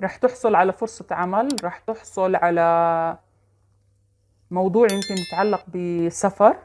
رح تحصل على فرصة عمل رح تحصل على موضوع يمكن يتعلق بسفر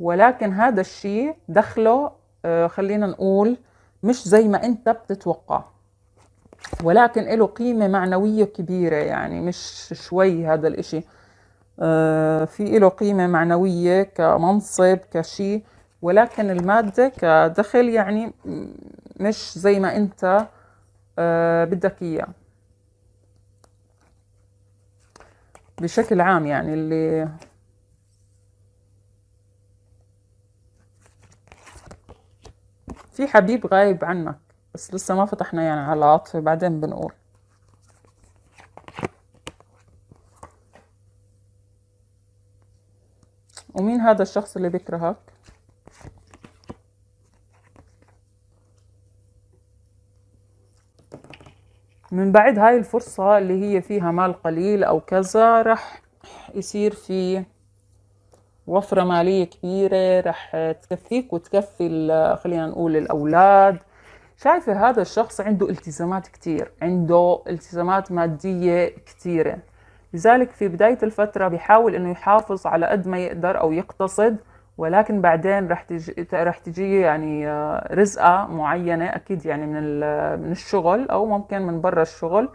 ولكن هذا الشيء دخله آه، خلينا نقول مش زي ما انت بتتوقع ولكن له قيمة معنوية كبيرة يعني مش شوي هذا الاشي آه، في له قيمة معنوية كمنصب كشي ولكن المادة كدخل يعني مش زي ما انت آه، بدك اياه بشكل عام يعني اللي في حبيب غايب عنك بس لسه ما فتحنا يعني على العاطفة بعدين بنقول ومين هذا الشخص اللي بيكرهك من بعد هاي الفرصة اللي هي فيها مال قليل أو كذا رح يصير في وفرة مالية كبيرة رح تكفيك وتكفي خلينا نقول الأولاد شايفة هذا الشخص عنده التزامات كتير عنده التزامات مادية كتيرة لذلك في بداية الفترة بيحاول أنه يحافظ على قد ما يقدر أو يقتصد ولكن بعدين رح تجي رح تجي يعني آه، رزقه معينه اكيد يعني من من الشغل او ممكن من برا الشغل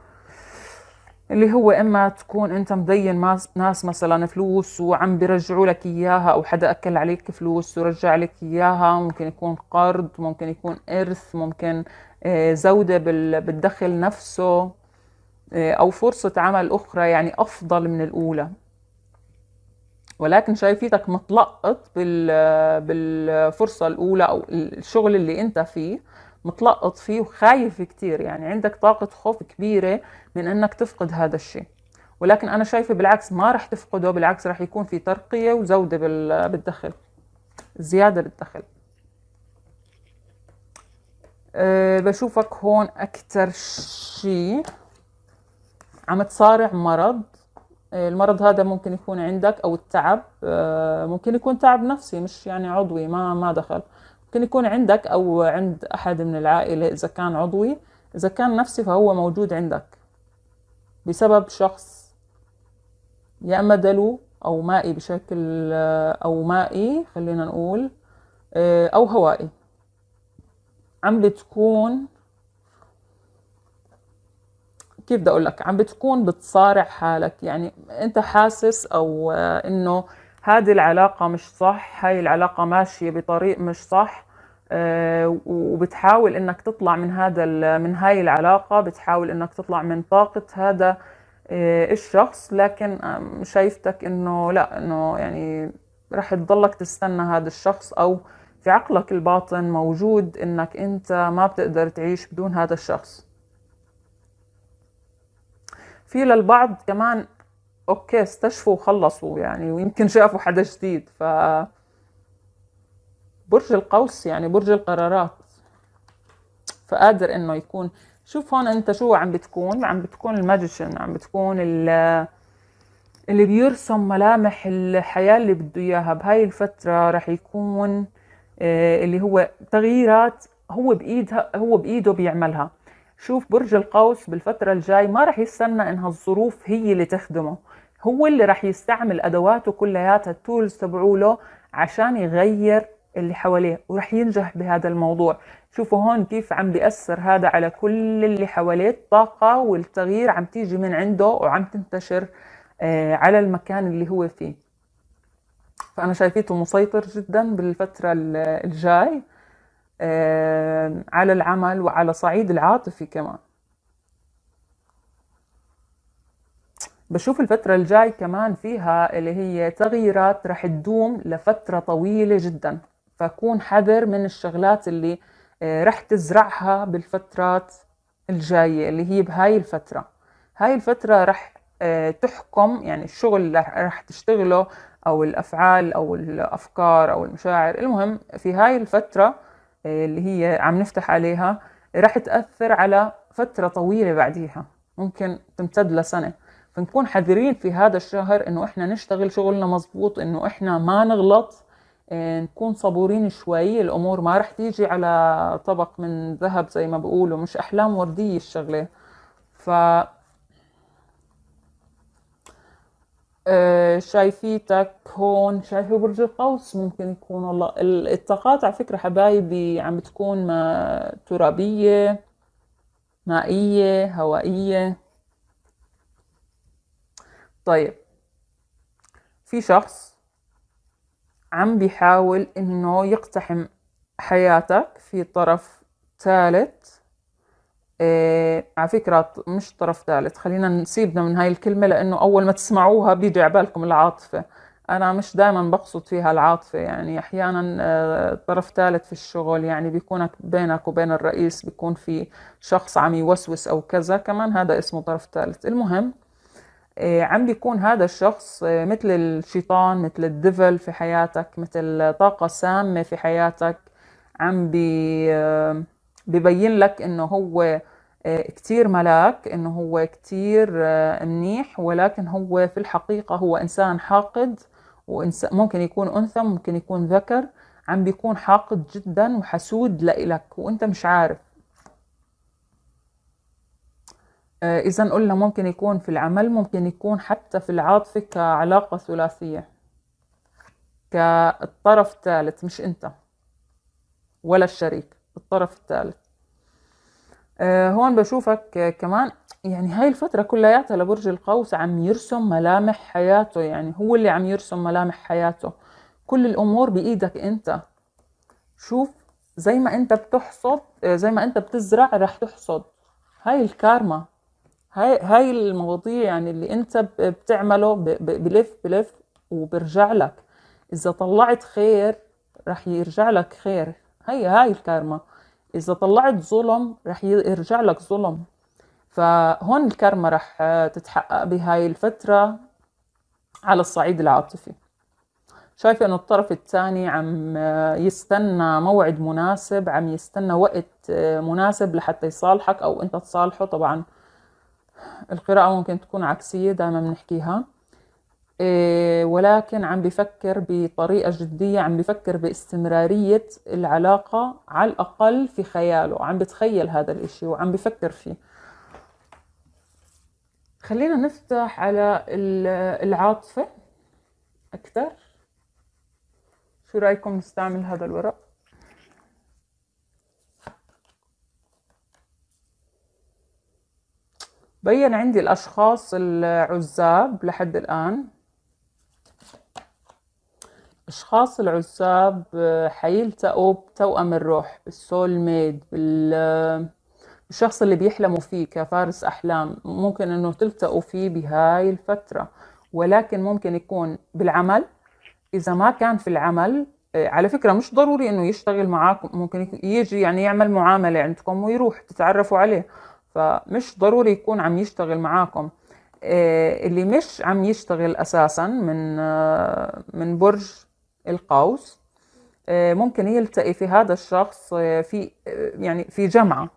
اللي هو اما تكون انت مدين ناس مثلا فلوس وعم بيرجعوا لك اياها او حدا اكل عليك فلوس ورجع لك اياها ممكن يكون قرض ممكن يكون ارث ممكن آه، زوده بالدخل نفسه آه، او فرصه عمل اخرى يعني افضل من الاولى ولكن شايفيتك متلقط بالفرصه الاولى او الشغل اللي انت فيه متلقط فيه وخايف كتير يعني عندك طاقة خوف كبيرة من انك تفقد هذا الشيء ولكن انا شايفة بالعكس ما رح تفقده بالعكس رح يكون في ترقية وزودة بالدخل زيادة بالدخل أه بشوفك هون اكتر شيء عم تصارع مرض آه، المرض هذا ممكن يكون عندك او التعب آه، ممكن يكون تعب نفسي مش يعني عضوي ما ما دخل ممكن يكون عندك او عند احد من العائله اذا كان عضوي اذا كان نفسي فهو موجود عندك بسبب شخص يا اما دلو او مائي بشكل آه، او مائي خلينا نقول او هوائي عم بتكون كيف بدي اقول لك عم بتكون بتصارع حالك يعني انت حاسس او آه، انه هذه العلاقه مش صح هاي العلاقه ماشيه بطريق مش صح آه، وبتحاول انك تطلع من هذا من هاي العلاقه بتحاول انك تطلع من طاقه هذا آه، الشخص لكن شايفتك انه لا انه يعني رح تضلك تستنى هذا الشخص او في عقلك الباطن موجود انك انت ما بتقدر تعيش بدون هذا الشخص في للبعض كمان اوكي استشفوا وخلصوا يعني ويمكن شافوا حدا جديد ف برج القوس يعني برج القرارات فقادر انه يكون شوف هون انت شو عم بتكون عم بتكون الماجيشن عم بتكون اللي بيرسم ملامح الحياة اللي بده إياها بهاي الفترة رح يكون آه، اللي هو تغييرات هو بإيدها هو بإيده بيعملها شوف برج القوس بالفترة الجاي ما رح يستنى انها الظروف هي اللي تخدمه هو اللي رح يستعمل ادواته كلياتها التولز تبعوله عشان يغير اللي حواليه ورح ينجح بهذا الموضوع شوفوا هون كيف عم بيأثر هذا على كل اللي حواليه الطاقة والتغيير عم تيجي من عنده وعم تنتشر آه، على المكان اللي هو فيه فأنا شايفيته مسيطر جدا بالفترة الجاي على العمل وعلى صعيد العاطفي كمان بشوف الفترة الجاي كمان فيها اللي هي تغييرات رح تدوم لفترة طويلة جدا فكون حذر من الشغلات اللي آه، رح تزرعها بالفترات الجاية اللي هي بهاي الفترة هاي الفترة رح آه، تحكم يعني الشغل اللي رح تشتغله أو الأفعال أو الأفكار أو المشاعر المهم في هاي الفترة اللي هي عم نفتح عليها راح تأثر على فترة طويلة بعديها ممكن تمتد لسنة فنكون حذرين في هذا الشهر انه احنا نشتغل شغلنا مزبوط انه احنا ما نغلط آه، نكون صبورين شوي الامور ما رح تيجي على طبق من ذهب زي ما بقولوا مش احلام وردية الشغلة ف آه، شايفيتك هون شايفه برج القوس ممكن يكون والله الطاقات على فكرة حبايبي عم بتكون ما ترابية مائية هوائية طيب في شخص عم بيحاول انه يقتحم حياتك في طرف ثالث إيه على فكرة مش طرف ثالث خلينا نسيبنا من هاي الكلمة لأنه أول ما تسمعوها بيجي عبالكم العاطفة أنا مش دائما بقصد فيها العاطفة يعني أحيانا آه، طرف ثالث في الشغل يعني بيكون بينك وبين الرئيس بيكون في شخص عم يوسوس أو كذا كمان هذا اسمه طرف ثالث المهم إيه، عم بيكون هذا الشخص آه، مثل الشيطان مثل الدفل في حياتك مثل طاقة سامة في حياتك عم بي آه، ببين لك انه هو آه، كتير ملاك انه هو كتير آه، منيح ولكن هو في الحقيقة هو انسان حاقد وإنسان ممكن يكون انثى ممكن يكون ذكر عم بيكون حاقد جدا وحسود لإلك وانت مش عارف آه، اذا قلنا ممكن يكون في العمل ممكن يكون حتى في العاطفة كعلاقة ثلاثية كالطرف الثالث مش انت ولا الشريك الطرف الثالث آه، هون بشوفك كمان يعني هاي الفترة كلياتها لبرج القوس عم يرسم ملامح حياته يعني هو اللي عم يرسم ملامح حياته كل الأمور بإيدك أنت شوف زي ما أنت بتحصد آه، زي ما أنت بتزرع رح تحصد هاي الكارما هاي هاي المواضيع يعني اللي أنت بتعمله بلف بلف وبرجع لك إذا طلعت خير رح يرجع لك خير هاي هاي الكارما اذا طلعت ظلم رح يرجع لك ظلم فهون الكارما رح آه، تتحقق بهاي الفترة على الصعيد العاطفي شايفة انه الطرف الثاني عم آه، يستنى موعد مناسب عم يستنى وقت آه، مناسب لحتى يصالحك او انت تصالحه طبعا القراءة ممكن تكون عكسية دائما بنحكيها إيه، ولكن عم بفكر بطريقة جدية عم بفكر باستمرارية العلاقة على الأقل في خياله عم بتخيل هذا الإشي وعم بفكر فيه خلينا نفتح على العاطفة أكثر شو رأيكم نستعمل هذا الورق بين عندي الأشخاص العزاب لحد الآن الأشخاص العزاب آه، حيلتقوا بتوأم الروح بالسول ميد بال آه، الشخص اللي بيحلموا فيه كفارس أحلام ممكن أنه تلتقوا فيه بهاي الفترة ولكن ممكن يكون بالعمل إذا ما كان في العمل آه، على فكرة مش ضروري أنه يشتغل معاكم ممكن يجي يعني يعمل معاملة عندكم ويروح تتعرفوا عليه فمش ضروري يكون عم يشتغل معاكم اللي مش عم يشتغل أساسا من من برج القوس آه، ممكن يلتقي في هذا الشخص آه، في آه، يعني في جمعة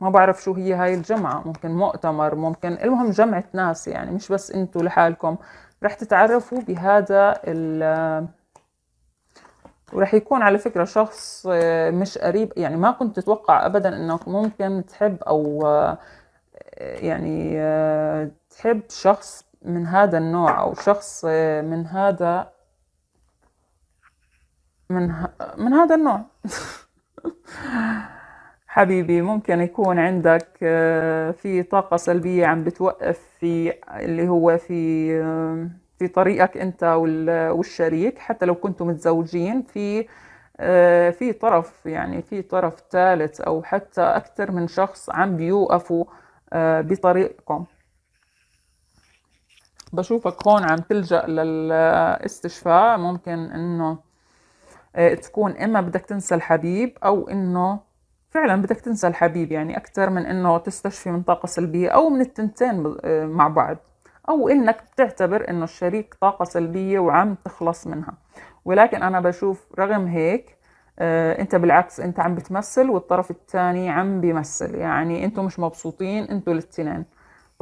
ما بعرف شو هي هاي الجمعة ممكن مؤتمر ممكن المهم جمعة ناس يعني مش بس انتوا لحالكم رح تتعرفوا بهذا ال ورح يكون على فكرة شخص مش قريب يعني ما كنت تتوقع أبدا أنك ممكن تحب أو يعني تحب شخص من هذا النوع أو شخص من هذا من ه... من هذا النوع حبيبي ممكن يكون عندك آه، في طاقة سلبية عم بتوقف في اللي هو في آه، في طريقك انت والشريك حتى لو كنتم متزوجين في آه، في طرف يعني في طرف ثالث او حتى اكثر من شخص عم بيوقفوا بطريقكم بشوفك هون عم تلجأ للاستشفاء ممكن انه آه، تكون اما بدك تنسى الحبيب او انه فعلا بدك تنسى الحبيب يعني اكثر من انه تستشفي من طاقه سلبيه او من التنتين آه، مع بعض او انك بتعتبر انه الشريك طاقه سلبيه وعم تخلص منها ولكن انا بشوف رغم هيك آه، انت بالعكس انت عم بتمثل والطرف الثاني عم بيمثل يعني انتم مش مبسوطين انتم الاثنين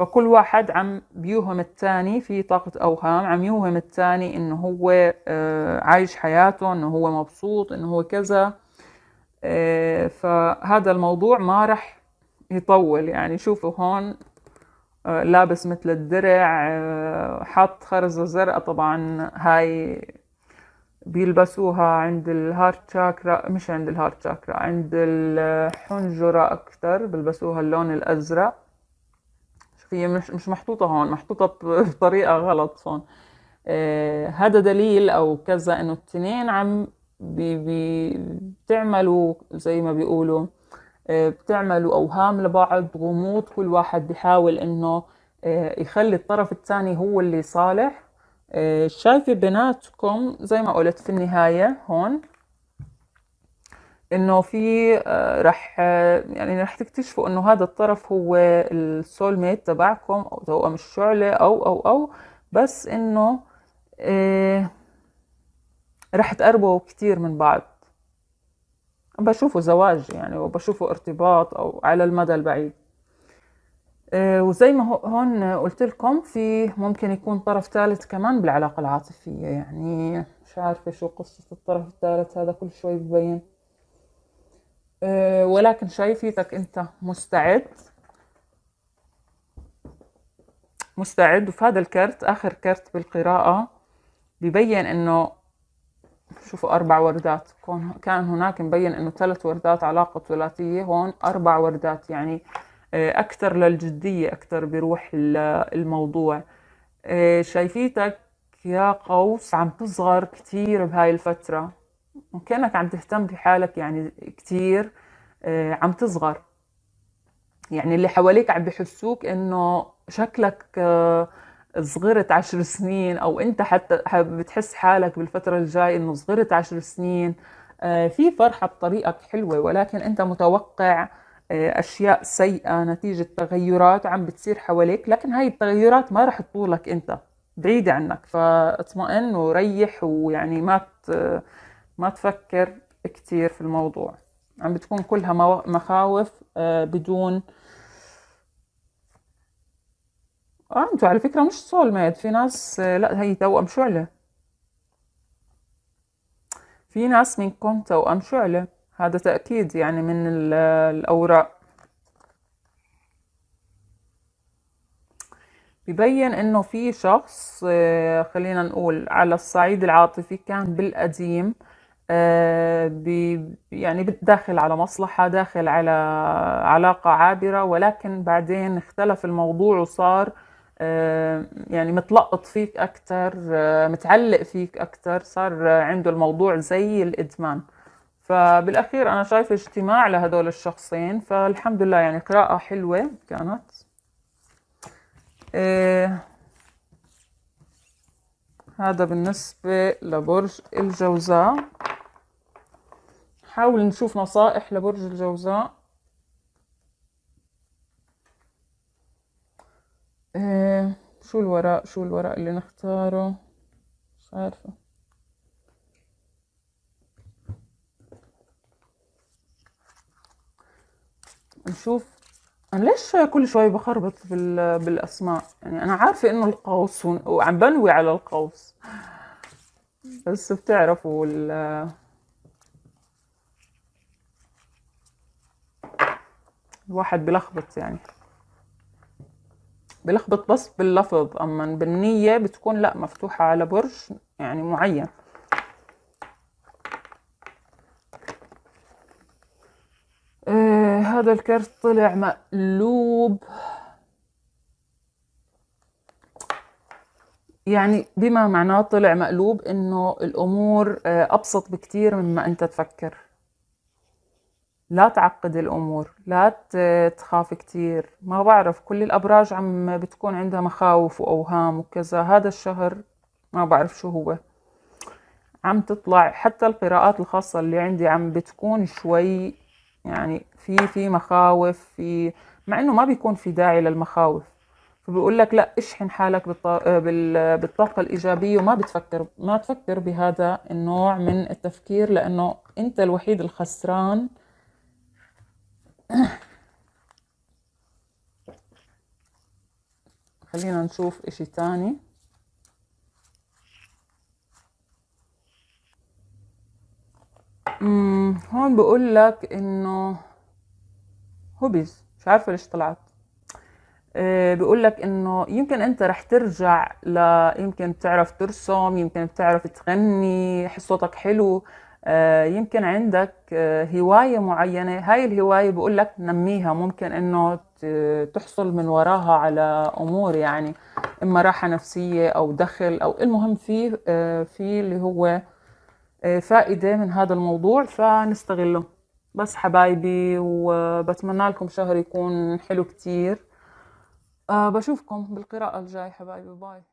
فكل واحد عم بيوهم الثاني في طاقة أوهام عم يوهم الثاني إنه هو آه، عايش حياته إنه هو مبسوط إنه هو كذا آه، فهذا الموضوع ما رح يطول يعني شوفوا هون آه، لابس مثل الدرع حاط خرزة زرقاء طبعا هاي بيلبسوها عند الهارت شاكرا مش عند الهارت شاكرا عند الحنجرة أكثر بيلبسوها اللون الأزرق هي مش مش محطوطه هون محطوطه بطريقه غلط هون آه دليل او كذا انه التنين عم بي بي بتعملوا زي ما بيقولوا آه بتعملوا اوهام لبعض غموض كل واحد بيحاول انه آه يخلي الطرف الثاني هو اللي صالح آه، شايفه بيناتكم زي ما قلت في النهايه هون انه في آه، رح آه، يعني رح تكتشفوا انه هذا الطرف هو السول ميت تبعكم او توأم الشعلة او او او بس انه آه، رح تقربوا كثير من بعض بشوفه زواج يعني وبشوفه ارتباط او على المدى البعيد وزي ما هون قلت لكم في ممكن يكون طرف ثالث كمان بالعلاقة العاطفية يعني مش عارفة شو قصة الطرف الثالث هذا كل شوي ببين ولكن شايفيتك انت مستعد مستعد وفي هذا الكرت اخر كرت بالقراءة ببين انه شوفوا اربع وردات كان هناك مبين انه ثلاث وردات علاقة ثلاثية هون اربع وردات يعني آه، اكثر للجدية اكثر بروح الموضوع آه، شايفيتك يا قوس عم تصغر كتير بهاي الفترة وكأنك عم تهتم بحالك يعني كتير آه، عم تصغر يعني اللي حواليك عم بحسوك انه شكلك آه، صغرت عشر سنين او انت حتى بتحس حالك بالفتره الجاي انه صغرت عشر سنين آه، في فرحه بطريقك حلوه ولكن انت متوقع اشياء سيئه نتيجه تغيرات عم بتصير حواليك لكن هاي التغيرات ما رح تطولك انت بعيدة عنك فاطمئن وريح ويعني ما ما تفكر كتير في الموضوع عم بتكون كلها مخاوف آه، بدون اه انتوا على فكرة مش سول ميت في ناس آه، لا هي توأم شعلة في ناس منكم توأم شعلة هذا تأكيد يعني من الأوراق ببين انه في شخص آه، خلينا نقول على الصعيد العاطفي كان بالقديم آه، يعني داخل على مصلحة داخل على علاقة عابرة ولكن بعدين اختلف الموضوع وصار آه، يعني متلقط فيك أكتر آه، متعلق فيك أكتر صار عنده الموضوع زي الإدمان فبالأخير أنا شايفة اجتماع لهدول الشخصين فالحمد لله يعني قراءة حلوة كانت إيه هذا بالنسبة لبرج الجوزاء حاول نشوف نصائح لبرج الجوزاء آه شو الورق شو الورق اللي نختاره مش عارفة نشوف أنا ليش كل شوي بخربط بالأسماء يعني أنا عارفة إنه القوس وعم بنوي على القوس بس بتعرفوا الواحد بلخبط يعني بلخبط بس باللفظ اما بالنية بتكون لا مفتوحة على برج يعني معين آه، هذا الكرت طلع مقلوب يعني بما معناه طلع مقلوب انه الامور آه، ابسط بكتير مما انت تفكر لا تعقد الأمور لا تخاف كتير ما بعرف كل الأبراج عم بتكون عندها مخاوف وأوهام وكذا هذا الشهر ما بعرف شو هو عم تطلع حتى القراءات الخاصة اللي عندي عم بتكون شوي يعني في في مخاوف في مع انه ما بيكون في داعي للمخاوف فبيقول لك لا اشحن حالك بالطاقة الإيجابية وما بتفكر ما تفكر بهذا النوع من التفكير لأنه أنت الوحيد الخسران خلينا نشوف اشي تاني مم. هون بقول لك انه هوبيز مش عارفه ليش طلعت أه بقول لك انه يمكن انت رح ترجع ل يمكن بتعرف ترسم يمكن بتعرف تغني صوتك حلو آه، يمكن عندك آه، هواية معينة هاي الهواية بقول لك نميها ممكن انه تحصل من وراها على امور يعني اما راحة نفسية او دخل او المهم في آه، في اللي هو فائدة من هذا الموضوع فنستغله بس حبايبي وبتمنى لكم شهر يكون حلو كتير بشوفكم بالقراءة الجاي حبايبي باي